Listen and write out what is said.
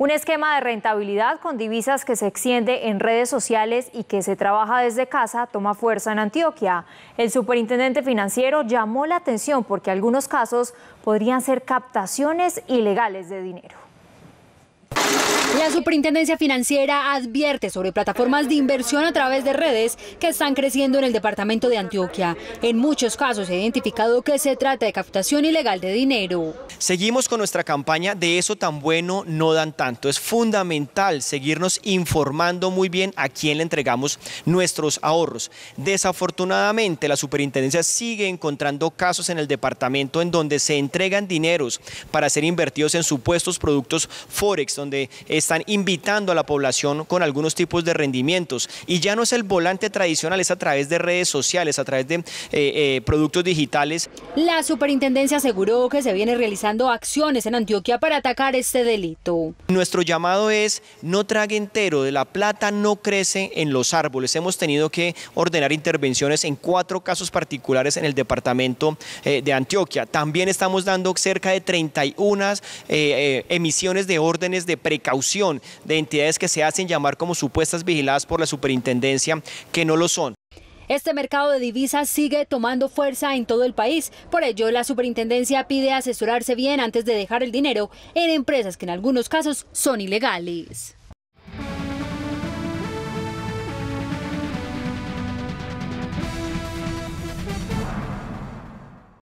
Un esquema de rentabilidad con divisas que se extiende en redes sociales y que se trabaja desde casa toma fuerza en Antioquia. El superintendente financiero llamó la atención porque algunos casos podrían ser captaciones ilegales de dinero. La Superintendencia Financiera advierte sobre plataformas de inversión a través de redes que están creciendo en el departamento de Antioquia. En muchos casos se ha identificado que se trata de captación ilegal de dinero. Seguimos con nuestra campaña de eso tan bueno no dan tanto. Es fundamental seguirnos informando muy bien a quién le entregamos nuestros ahorros. Desafortunadamente la superintendencia sigue encontrando casos en el departamento en donde se entregan dineros para ser invertidos en supuestos productos Forex, donde es están invitando a la población con algunos tipos de rendimientos. Y ya no es el volante tradicional, es a través de redes sociales, a través de eh, eh, productos digitales. La superintendencia aseguró que se viene realizando acciones en Antioquia para atacar este delito. Nuestro llamado es no trague entero, de la plata no crece en los árboles. Hemos tenido que ordenar intervenciones en cuatro casos particulares en el departamento eh, de Antioquia. También estamos dando cerca de 31 emisiones de órdenes de precaución de entidades que se hacen llamar como supuestas vigiladas por la superintendencia, que no lo son. Este mercado de divisas sigue tomando fuerza en todo el país. Por ello, la superintendencia pide asesorarse bien antes de dejar el dinero en empresas que en algunos casos son ilegales.